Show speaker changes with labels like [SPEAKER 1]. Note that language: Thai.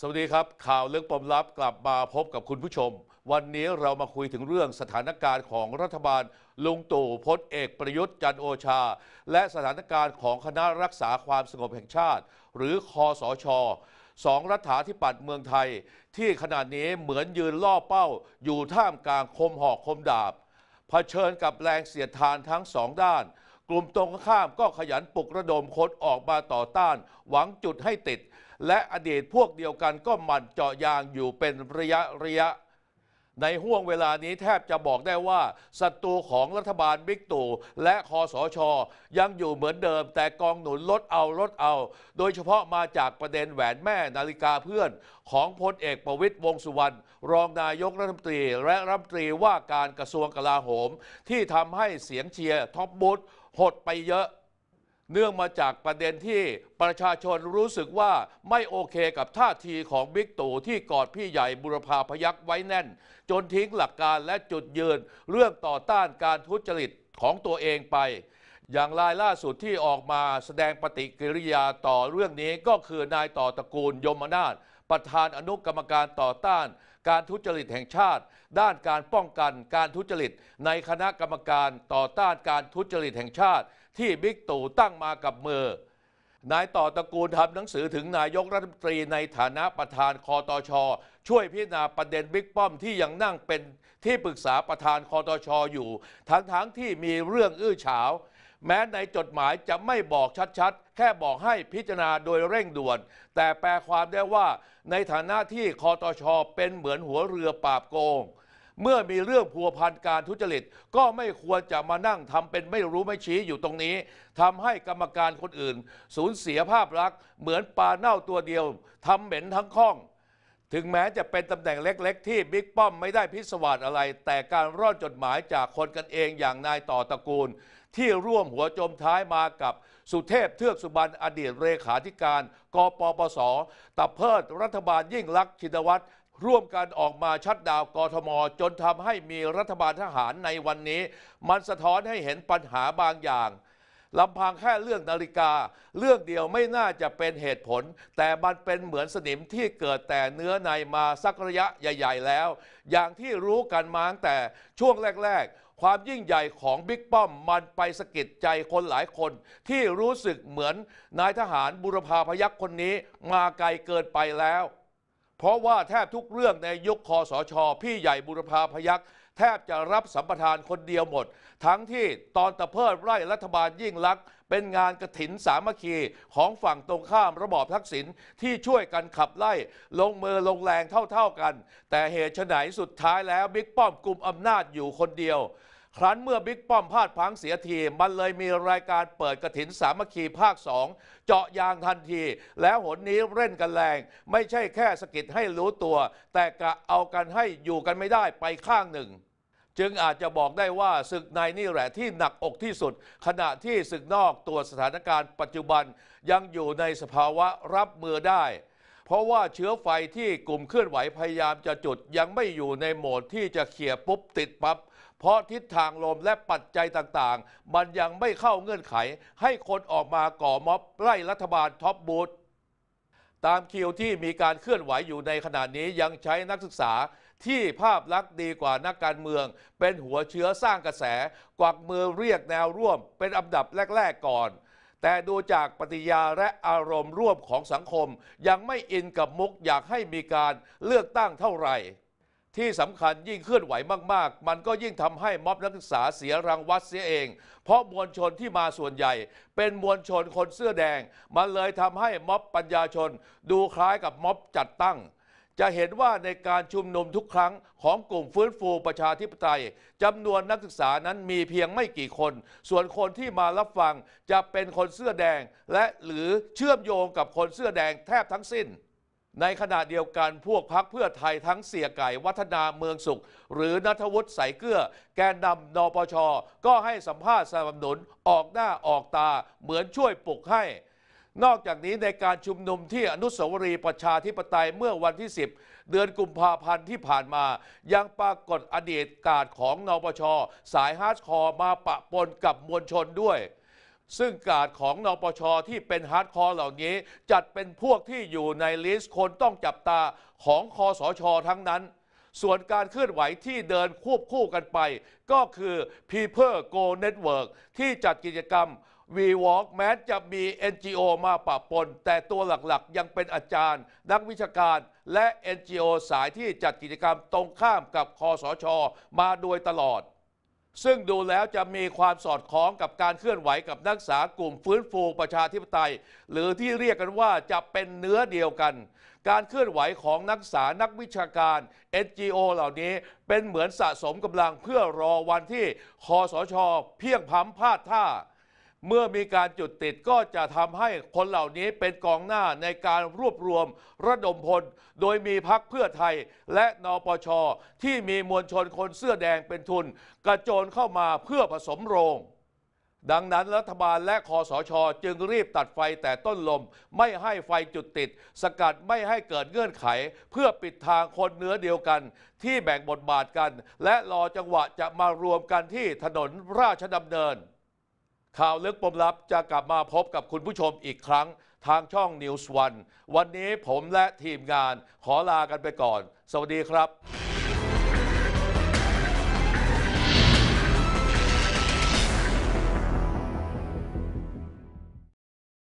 [SPEAKER 1] สวัสดีครับ ข่าวลึกปมลับกลับมาพบกับคุณผู้ชม วันนี้เรามาคุยถึงเรื่องสถานการณ์ของรัฐบาล ลุงตู่พลเอกประยุทธ์จันโอชา และสถานการณ์ของคณะรักษาความสงบแห่งชาติ หรือคอสอชอสองรัฐาธิปัตย์เมืองไทย ที่ขณะนี้เหมือนยืนล่อเป้า อยู่ท่ามกลางคมหอกคมดาบ เผชิญกับแรงเสียดทานทั้งสองด้านลุ่มตรงข้ามก็ขยันปลุกระดมคนออกมาต่อต้าน หวังจุดให้ติด และอดีตพวกเดียวกันก็หมั่นเจาะยางอยู่เป็นระยะระยะ ในห่วงเวลานี้แทบจะบอกได้ว่าศัตรูของรัฐบาลบิ๊กตู่และคอสช ยังอยู่เหมือนเดิมแต่กองหนุนลดเอา ลดเอา โดยเฉพาะมาจากประเด็นแหวนแม่นาฬิกาเพื่อน ของพลเอกประวิตยวงสุวรรณรองนายกรัฐมนตรีและรัฐมนตรีว่าการกระทรวงกลาโหม ที่ทำให้เสียงเชียร์ท็อปบ๊ธหดไปเยอะ เนื่องมาจากประเด็นที่ประชาชนรู้สึกว่าไม่โอเคกับท่าทีของบิ๊กตู่ที่กอดพี่ใหญ่บุรพาพยักไว้แน่น จนทิ้งหลักการและจุดยืนเรื่องต่อต้านการทุจริตของตัวเองไปอย่างรายล่าสุดที่ออกมาแสดงปฏิกิริยาต่อเรื่องนี้ก็คือนายต่อตระกูล ยมนาถประธานอนุกรรมการต่อต้าน การทุจริตแห่งชาติ ด้านการป้องกันการทุจริตในคณะกรรมการต่อต้านการทุจริตแห่งชาติ ที่บิ๊กตู่ตั้งมากับมือ นายต่อตระกูลทำหนังสือถึงนายกรัฐมนตรีในฐานะประธานคอตอชอช่วยพิจารณาประเด็นบิ๊กป้อมที่ยังนั่งเป็นที่ปรึกษาประธานคอตอชออยู่ทั้งๆทที่มีเรื่องอื้อฉาวแม้ในจดหมายจะไม่บอกชัดๆ แค่บอกให้พิจารณาโดยเร่งด่วน แต่แปลความได้ว่า ในฐานะที่คอตชอเป็นเหมือนหัวเรือปราบโกง เมื่อมีเรื่องพัวพันการทุจริต ก็ไม่ควรจะมานั่งทำเป็นไม่รู้ไม่ชี้อยู่ตรงนี้ ทำให้กรรมการคนอื่นสูญเสียภาพลักษณ์เหมือนปลาเน่าตัวเดียวทำเหม็นทั้งข้องถึงแม้จะเป็นตำแหน่งเล็กๆ ที่บิ๊กป้อมไม่ได้พิสวาสอะไรแต่การร่อนจดหมายจากคนกันเองอย่างนายต่อตระกูล ที่ร่วมหัวจมท้ายมากับสุเทพเทือกสุบรรณอดีตเลขาธิการ กปปสตับเพิดรัฐบาลยิ่งลักษณ์ชินวัตรร่วมกันออกมาชัดดาวกทม จนทำให้มีรัฐบาลทหารในวันนี้ มันสะท้อนให้เห็นปัญหาบางอย่างลำพังแค่เรื่องนาฬิกาเรื่องเดียวไม่น่าจะเป็นเหตุผล แต่มันเป็นเหมือนสนิมที่เกิดแต่เนื้อในมาสักระยะใหญ่ๆ แล้ว อย่างที่รู้กันมาตั้งแต่ช่วงแรกๆ ความยิ่งใหญ่ของบิ๊กป้อมมันไปสะกิดใจคนหลายคน ที่รู้สึกเหมือนนายทหารบุรพาพยักคนนี้มาไกลเกินไปแล้ว เพราะว่าแทบทุกเรื่องในยุคคอสชอพี่ใหญ่บุรพาพยักษ์แทบจะรับสัมปทานคนเดียวหมด ทั้งที่ตอนตะเพิดไร่รัฐบาลยิ่งลักษณ์เป็นงานกระถินสามัคคี ของฝั่งตรงข้ามระบอบทักษิณที่ช่วยกันขับไล่ ลงมือลงแรงเท่าๆกัน แต่เหตุไฉนสุดท้ายแล้วบิ๊กป้อมกลุ่มอำนาจอยู่คนเดียวครั้นเมื่อบิ๊กป้อมพลาดพังเสียทีมันเลยมีรายการเปิดกระถินสามัคคีภาค 2 เจาะยางทันที แล้วหนนี้เล่นกันแรง ไม่ใช่แค่สกิดให้รู้ตัว แต่กะเอากันให้อยู่กันไม่ได้ไปข้างหนึ่ง จึงอาจจะบอกได้ว่าศึกในนี่แหละที่หนักอกที่สุด ขณะที่ศึกนอกตัวสถานการณ์ปัจจุบันยังอยู่ในสภาวะรับมือได้ เพราะว่าเชื้อไฟที่กลุ่มเคลื่อนไหวพยายามจะจุดยังไม่อยู่ในโหมดที่จะเขี่ยปุ๊บติดปับ๊บเพราะทิศทางลมและปัจจัยต่างๆ มันยังไม่เข้าเงื่อนไขให้คนออกมาก่อม็อบไล่รัฐบาลท็อปบูธตามคิวที่มีการเคลื่อนไหวอยู่ในขณะนี้ยังใช้นักศึกษาที่ภาพลักษณ์ดีกว่านักการเมือง เป็นหัวเชื้อสร้างกระแส กวักมือเรียกแนวร่วม เป็นอันดับแรก ๆก่อน แต่ดูจากปฏิยาและอารมณ์ร่วมของสังคม ยังไม่อินกับมุกอยากให้มีการเลือกตั้งเท่าไหร่ที่สำคัญยิ่งเคลื่อนไหวมาก ๆ มันก็ยิ่งทำให้ม็อบนักศึกษาเสียรังวัดเสียเอง เพราะมวลชนที่มาส่วนใหญ่ เป็นมวลชนคนเสื้อแดง มันเลยทำให้ม็อบปัญญาชนดูคล้ายกับม็อบจัดตั้ง จะเห็นว่าในการชุมนุมทุกครั้งของกลุ่มฟื้นฟูประชาธิปไตยจำนวนนักศึกษานั้นมีเพียงไม่กี่คน ส่วนคนที่มารับฟังจะเป็นคนเสื้อแดงและหรือเชื่อมโยงกับคนเสื้อแดงแทบทั้งสิ้นในขณะเดียวกันพวกพักเพื่อไทยทั้งเสียไก่วัฒนาเมืองสุข หรือนัทวุฒิสายเกลือแกนนำนปช ก็ให้สัมภาษณ์สนับสนุน ออกหน้าออกตา เหมือนช่วยปลุกให้ นอกจากนี้ในการชุมนุมที่อนุสาวรีย์ประชาธิปไตยเมื่อวันที่ 10 เดือนกุมภาพันธ์ที่ผ่านมา ยังปรากฏอดีตกาดของนปช สายฮาร์ดคอร์มาปะปนกับมวลชนด้วยซึ่งกาดของนปชที่เป็นฮาร์ดคอร์เหล่านี้ จัดเป็นพวกที่อยู่ในลิสต์คนต้องจับตาของคอสช ทั้งนั้น ส่วนการเคลื่อนไหวที่เดินควบคู่กันไป ก็คือ People Go Network ที่จัดกิจกรรม v w a l k แม้จะมี NGO มาปะปน แต่ตัวหลักๆ ยังเป็นอาจารย์ นักวิชาการและ NGO สายที่จัดกิจกรรมตรงข้ามกับคอสช มาโดยตลอดซึ่งดูแล้วจะมีความสอดคล้องกับการเคลื่อนไหวกับนักศึกษากลุ่มฟื้นฟูประชาธิปไตย หรือที่เรียกกันว่าจะเป็นเนื้อเดียวกัน การเคลื่อนไหวของนักศึกษานักวิชาการ NGO เหล่านี้เป็นเหมือนสะสมกำลังเพื่อรอวันที่คอสชเพียงพ้ำพาดท่าเมื่อมีการจุดติดก็จะทำให้คนเหล่านี้เป็นกองหน้าในการรวบรวมระดมพล โดยมีพักเพื่อไทย และนปช ที่มีมวลชนคนเสื้อแดงเป็นทุน กระโจนเข้ามาเพื่อผสมโรง ดังนั้นรัฐบาลและคอสช จึงรีบตัดไฟแต่ต้นลม ไม่ให้ไฟจุดติด สกัดไม่ให้เกิดเงื่อนไข เพื่อปิดทางคนเนื้อเดียวกัน ที่แบ่งบทบาทกัน และรอจังหวะจะมารวมกันที่ถนนราชดำเนินข่าวลึกปมลับจะกลับมาพบกับคุณผู้ชมอีกครั้ง ทางช่อง News One วันนี้ผมและทีมงานขอลากันไปก่อน สวัสดีครับ